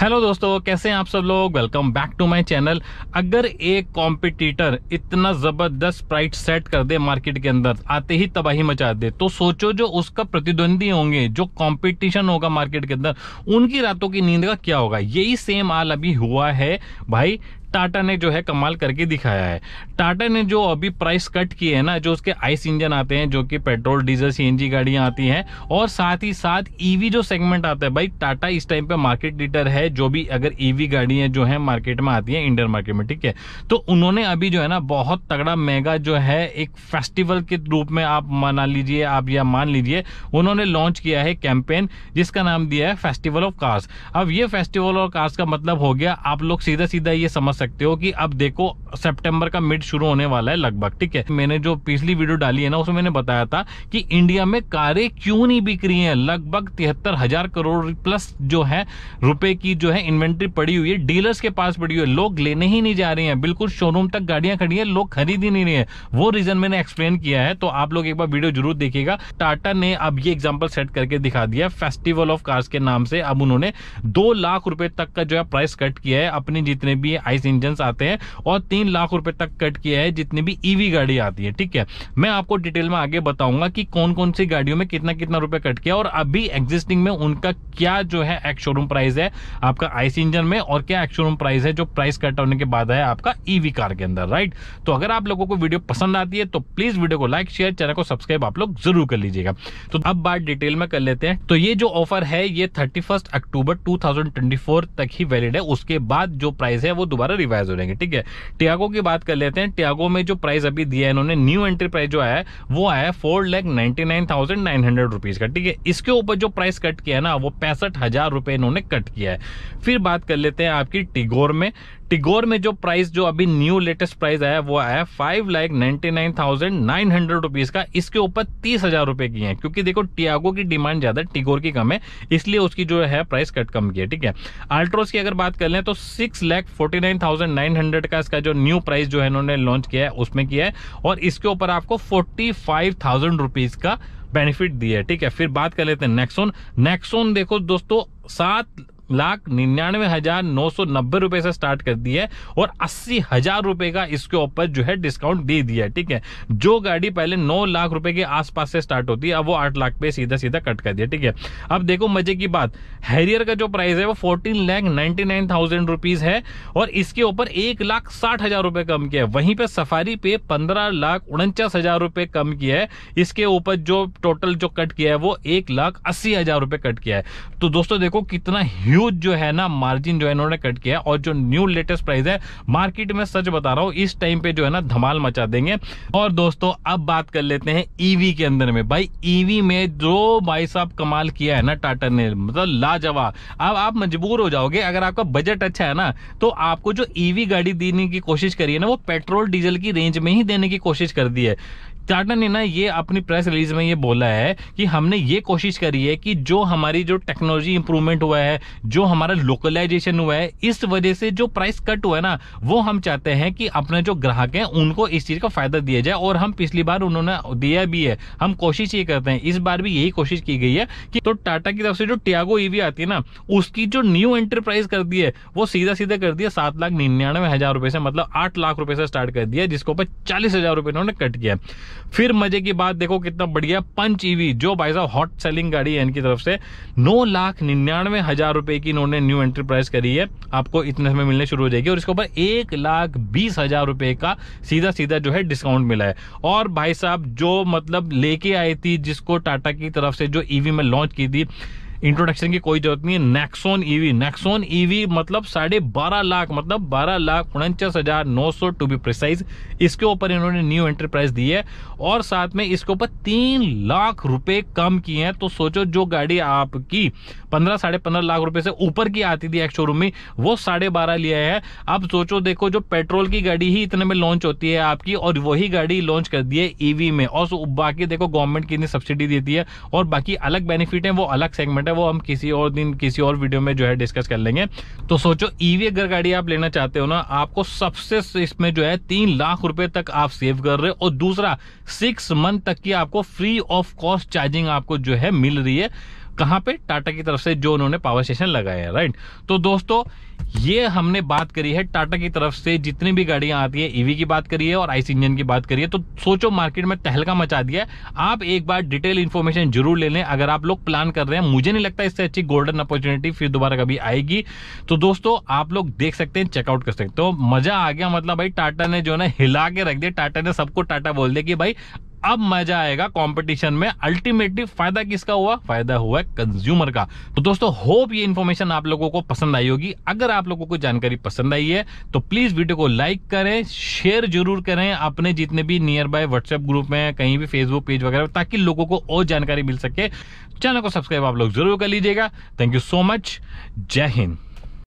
hello दोस्तों कैसे हैं आप सब लोग welcome back to my channel अगर एक कॉम्पिटिटर इतना जबरदस्त प्राइस सेट कर दे मार्केट के अंदर आते ही तबाही मचा दे तो सोचो जो उसका प्रतिद्वंदी होंगे जो कंपटीशन होगा मार्केट के अंदर उनकी रातों की नींद का क्या होगा यही सेम हाल अभी हुआ है भाई टाटा ने जो है कमाल करके दिखाया है टाटा ने जो अभी प्राइस कट की है ना जो उसके आइस इंजन आते हैं जो कि पेट्रोल डीजल सीएनजी गाड़ियां आती हैं और साथ ही साथ ईवी e जो सेगमेंट आता है भाई टाटा इस टाइम पे मार्केट लीडर है जो भी अगर ईवी e गाड़ियां जो है मार्केट में आती है इंडियन मार्केट में ठीक है तो उन्होंने अभी जो है ना बहुत तगड़ा मेगा जो है एक फेस्टिवल के रूप में आप मना लीजिए आप या मान लीजिए उन्होंने लॉन्च किया है कैंपेन जिसका नाम दिया है फेस्टिवल ऑफ कार्स अब ये फेस्टिवल ऑफ कार्स का मतलब हो गया आप लोग सीधा सीधा ये समझ सकते हो कि अब देखो सितंबर का मिड शुरू होने वाला है लगभग ठीक है मैंने जो पिछली वीडियो डाली है ना उसमें मैंने बताया था कि इंडिया में कारें क्यों नहीं बिक रही हैं लगभग तिहत्तर हजार करोड़ प्लस जो है रुपए की जो है इन्वेंट्री पड़ी हुई है डीलर्स के पास पड़ी हुई है लोग लेने ही नहीं जा रहे हैं बिल्कुल शोरूम तक गाड़ियां खड़ी है लोग खरीद ही नहीं रहे हैं वो रीजन मैंने एक्सप्लेन किया है तो आप लोग एक बार वीडियो जरूर देखिएगा टाटा ने अब ये एग्जाम्पल सेट करके दिखा दिया फेस्टिवल ऑफ कार्स के नाम से अब उन्होंने दो लाख रुपए तक का जो है प्राइस कट किया है अपने जितने भी आइस इंजन आते हैं और तीन लाख रुपए तक कट किया है जितनी भी ईवी e गाड़ी आती है ठीक है मैं आपको डिटेल में आगे बताऊंगा कि कौन कौन सी गाड़ियों में कितना कितना रुपए कट किया और अभी एग्जिस्टिंग में उनका क्या जो है एक्स शोरूम प्राइस है आपका आईसी इंजन में और क्या एक्स शोरूम प्राइस है जो प्राइस कट होने के बाद है आपका ईवी e कार के अंदर राइट तो अगर आप लोगों को वीडियो पसंद आती है तो प्लीज वीडियो को लाइक शेयर चैनल को सब्सक्राइब आप लोग जरूर कर लीजिएगा तो अब बात डिटेल में कर लेते हैं तो ये जो ऑफर है ये थर्टी अक्टूबर टू तक ही वैलिड है उसके बाद जो प्राइस है वो दोबारा रिवाइज हो जाएंगे ठीक है टियागो की बात कर लेते हैं टियागो में जो प्राइस अभी दिया है इन्होंने न्यू एंट्री प्राइस जो आया है वो आया है four lakh ninety nine thousand nine hundred rupees का ठीक है इसके ऊपर जो प्राइस कट किया है ना वो पैंसठ हजार रुपए इन्होंने कट किया है फिर बात कर लेते हैं आपकी टिगोर में टिगोर में जो प्राइस जो अभी न्यू लेटेस्ट प्राइस आया वो आया five lakh ninety nine thousand nine hundred rupees का इसके ऊपर तीस हजार रुपए की है क्योंकि देखो टियागो की डिमांड ज्यादा टिगोर की कम है इसलिए उसकी जो है प्राइस कट कम की है ठीक है अल्ट्रोस की अगर बात कर लें तो six lakh forty nine thousand nine hundred का इसका जो न्यू प्राइस जो है इन्होंने लॉन्च किया है उसमें किया है और इसके ऊपर आपको फोर्टी फाइव थाउजेंड रुपीज का बेनिफिट दिया है ठीक है फिर बात कर लेते हैं नेक्सोन नेक्सोन देखो दोस्तों सात लाख निन्यानवे हजार नौ सौ नब्बे रुपए से स्टार्ट कर दी है और अस्सी हजार रुपए का इसके ऊपर जो है डिस्काउंट दे दिया है ठीक है जो गाड़ी पहले नौ लाख रुपए के आसपास से स्टार्ट होती है अब वो आठ लाख पे सीधा सीधा कट कर दिया ठीक है अब देखो मजे की बात हैरियर का जो प्राइस है वो fourteen lakh ninety nine thousand rupees है और इसके ऊपर एक लाख साठ हजार रुपए कम किया है वहीं पे सफारी पे पंद्रह लाख उनचास हजार रुपए कम किया है इसके ऊपर जो टोटल जो कट किया है वो एक लाख अस्सी हजार रुपए कट किया है तो दोस्तों देखो कितना ह्यूज जो है ना मार्जिन जो है इन्होंने कट किया और जो न्यू लेटेस्ट प्राइस है मार्केट में सच बता रहा हूँ इस टाइम पे जो है ना धमाल मचा देंगे और दोस्तों अब बात कर लेते हैं ईवी e के अंदर में भाई ईवी e में जो भाई साहब कमाल किया है ना टाटा ने मतलब लाजवाब अब आप मजबूर हो जाओगे अगर आपका बजट अच्छा है ना तो आपको जो ईवी e गाड़ी देने की कोशिश करिए ना वो पेट्रोल डीजल की रेंज में ही देने की कोशिश कर दी है टाटा ने ना ये अपनी प्रेस रिलीज में ये बोला है कि हमने ये कोशिश करी है कि जो हमारी जो टेक्नोलॉजी इंप्रूवमेंट हुआ है जो हमारा लोकलाइजेशन हुआ है इस वजह से जो प्राइस कट हुआ है ना वो हम चाहते हैं कि अपने जो ग्राहक हैं उनको इस चीज का फायदा दिया जाए और हम पिछली बार उन्होंने दिया भी है हम कोशिश ये करते हैं इस बार भी यही कोशिश की गई है कि तो टाटा की तरफ से जो टियागो ईवी आती है ना उसकी जो न्यू एंटरप्राइज कर दी है वो सीधा सीधा कर दिया सात लाख निन्यानवे हजार रुपए से मतलब आठ लाख रुपए से स्टार्ट कर दिया जिसके ऊपर चालीस हजार रुपए उन्होंने कट किया फिर मजे की बात देखो कितना बढ़िया पंच ईवी e जो भाई साहब हॉट सेलिंग गाड़ी है इनकी तरफ से नौ लाख निन्यानवे हजार रुपए की इन्होंने न्यू एंट्री प्राइस करी है आपको इतने समय मिलने शुरू हो जाएगी और इसके ऊपर एक लाख बीस हजार रुपए का सीधा सीधा जो है डिस्काउंट मिला है और भाई साहब जो मतलब लेके आई थी जिसको टाटा की तरफ से जो ईवी e में लॉन्च की थी इंट्रोडक्शन की कोई जरूरत नहीं है नेक्सोन ईवी नेक्सोन ईवी मतलब साढ़े बारह लाख मतलब बारह लाख उनचास हजार नौ सौ टू बी प्रिसाइज इसके ऊपर इन्होंने न्यू एंटरप्राइज दी है और साथ में इसके ऊपर तीन लाख रुपए कम किए हैं तो सोचो जो गाड़ी आपकी पंद्रह साढ़े पंद्रह लाख रुपए से ऊपर की आती थी एक शोरूम में वो साढ़े बारह लिया है अब सोचो देखो जो पेट्रोल की गाड़ी ही इतने में लॉन्च होती है आपकी और वही गाड़ी लॉन्च कर दी है ईवी e में और बाकी देखो गवर्नमेंट कितनी सब्सिडी देती है और बाकी अलग बेनिफिट है वो अलग सेगमेंट है वो हम किसी और दिन किसी और वीडियो में जो है डिस्कस कर लेंगे तो सोचो ईवी e अगर गाड़ी आप लेना चाहते हो ना आपको सबसे इसमें जो है तीन लाख रुपए तक आप सेव कर रहे हो और दूसरा सिक्स मंथ तक की आपको फ्री ऑफ कॉस्ट चार्जिंग आपको जो है मिल रही है कहाँ पे टाटा की तरफ से जो उन्होंने पावर स्टेशन लगाया है राइट तो दोस्तों ये हमने बात करी है टाटा की तरफ से जितनी भी गाड़ियां आती है ईवी e की बात करी है और आइस इंजन की बात करी है तो सोचो मार्केट में तहलका मचा दिया है आप एक बार डिटेल इन्फॉर्मेशन जरूर ले लें अगर आप लोग प्लान कर रहे हैं मुझे नहीं लगता इससे अच्छी गोल्डन अपॉर्चुनिटी फिर दोबारा कभी आएगी तो दोस्तों आप लोग देख सकते हैं चेकआउट कर सकते हो तो मजा आ गया मतलब भाई टाटा ने जो है हिला के रख दिया टाटा ने सबको टाटा बोल दिया कि भाई अब मजा आएगा कंपटीशन में अल्टीमेटली फायदा किसका हुआ फायदा हुआ कंज्यूमर का तो दोस्तों होप ये इन्फॉर्मेशन आप लोगों को पसंद आई होगी अगर आप लोगों को जानकारी पसंद आई है तो प्लीज वीडियो को लाइक करें शेयर जरूर करें अपने जितने भी नियर बाय व्हाट्सएप ग्रुप में कहीं भी फेसबुक पेज वगैरह ताकि लोगों को और जानकारी मिल सके चैनल को सब्सक्राइब आप लोग जरूर कर लीजिएगा थैंक यू सो मच जय हिंद